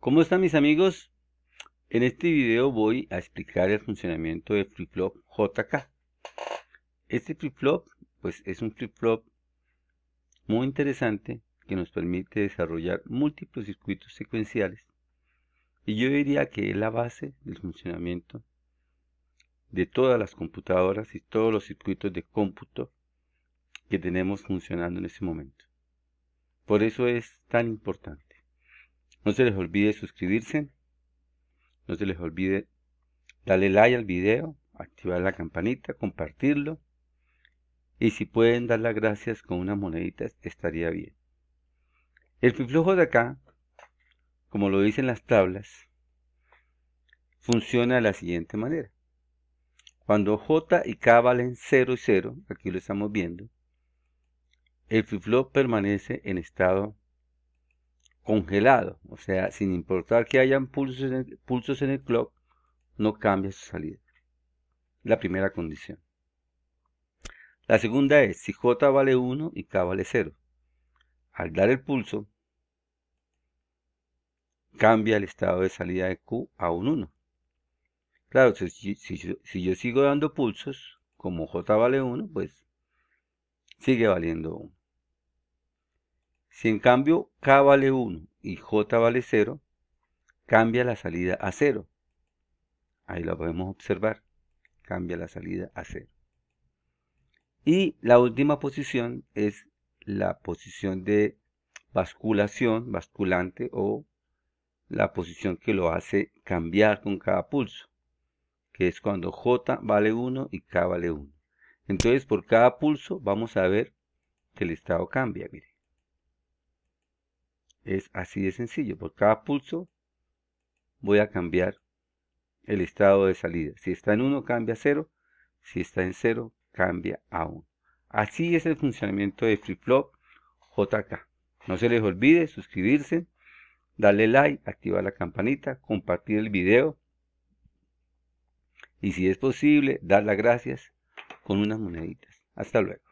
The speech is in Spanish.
¿Cómo están mis amigos? En este video voy a explicar el funcionamiento del flip-flop JK. Este flip-flop pues, es un flip-flop muy interesante que nos permite desarrollar múltiples circuitos secuenciales y yo diría que es la base del funcionamiento de todas las computadoras y todos los circuitos de cómputo que tenemos funcionando en este momento. Por eso es tan importante. No se les olvide suscribirse. No se les olvide darle like al video, activar la campanita, compartirlo. Y si pueden dar las gracias con unas moneditas, estaría bien. El flujo de acá, como lo dicen las tablas, funciona de la siguiente manera. Cuando J y K valen 0 y 0, aquí lo estamos viendo, el flip permanece en estado congelado, o sea, sin importar que hayan pulsos en el, pulsos en el clock, no cambia su salida. La primera condición. La segunda es si J vale 1 y K vale 0. Al dar el pulso, cambia el estado de salida de Q a un 1. Claro, si, si, yo sigo dando pulsos, como J vale 1, pues sigue valiendo 1. Si en cambio K vale 1 y J vale 0, cambia la salida a 0. Ahí lo podemos observar. Cambia la salida a 0. Y la última posición es la posición de basculación, basculante o la posición que lo hace cambiar con cada pulso, que es cuando J vale 1 y K vale 1. Entonces por cada pulso vamos a ver que el estado cambia, es así de sencillo. Por cada pulso voy a cambiar el estado de salida. Si está en 1, cambia a 0. Si está en 0, cambia a 1. Así es el funcionamiento de Flop JK. No se les olvide suscribirse, darle like, activar la campanita, compartir el video y si es posible, dar las gracias con unas moneditas. Hasta luego.